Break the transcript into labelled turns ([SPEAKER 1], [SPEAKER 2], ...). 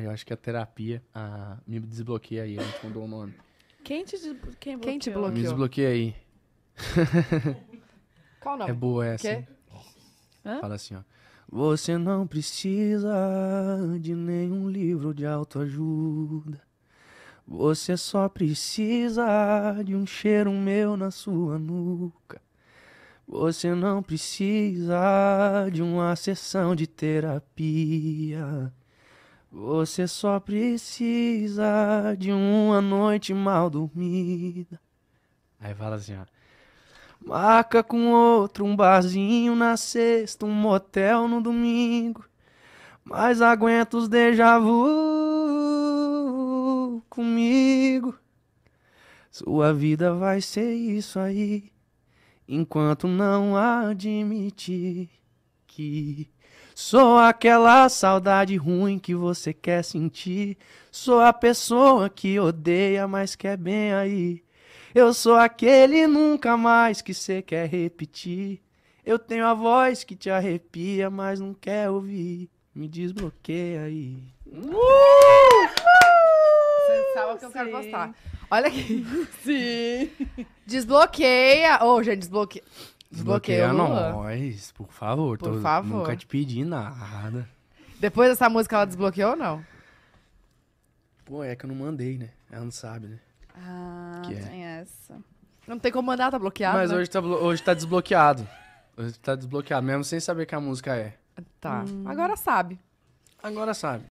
[SPEAKER 1] Ah, eu acho que a terapia me desbloqueia aí, a mudou o nome. Quem te, Quem, Quem te bloqueou? Me
[SPEAKER 2] desbloqueia aí.
[SPEAKER 1] Qual o nome? É boa essa. Fala
[SPEAKER 2] assim, ó. Você não precisa de nenhum livro de autoajuda. Você só precisa de um cheiro meu na sua nuca. Você não precisa de uma sessão de terapia. Você só precisa de uma noite mal dormida.
[SPEAKER 1] Aí fala assim, ó.
[SPEAKER 2] Marca com outro um barzinho na sexta, um motel no domingo. Mas aguenta os déjà vu comigo. Sua vida vai ser isso aí, enquanto não admitir aqui. Sou aquela saudade ruim que você quer sentir. Sou a pessoa que odeia, mas quer bem aí. Eu sou aquele nunca mais que você quer repetir. Eu tenho a voz que te arrepia, mas não quer ouvir. Me desbloqueia aí.
[SPEAKER 1] Uh! sabe que eu quero gostar. Olha aqui. Sim. Desbloqueia. Ô, oh, gente, desbloqueia. Desbloqueia nós,
[SPEAKER 2] por favor. Por tô, favor. Nunca te pedi nada.
[SPEAKER 1] Depois dessa música ela desbloqueou ou não?
[SPEAKER 2] Pô, é que eu não mandei, né? Ela não sabe, né? Ah, que é.
[SPEAKER 1] tem é. essa. Não tem como mandar, tá bloqueado. Mas né? hoje, tá, hoje tá desbloqueado. Hoje tá desbloqueado, mesmo sem saber que a música é. Tá. Hum. Agora sabe. Agora sabe.